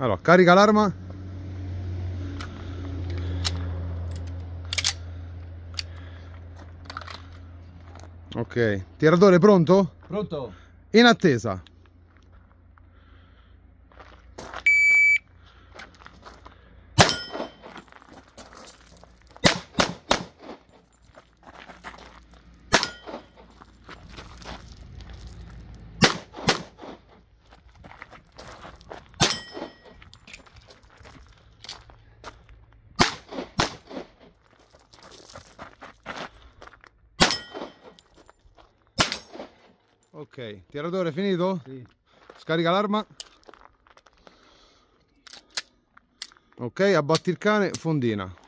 allora carica l'arma ok tiratore pronto? pronto in attesa Ok, tiratore finito? Sì. Scarica l'arma. Ok, abbatti il cane, fondina.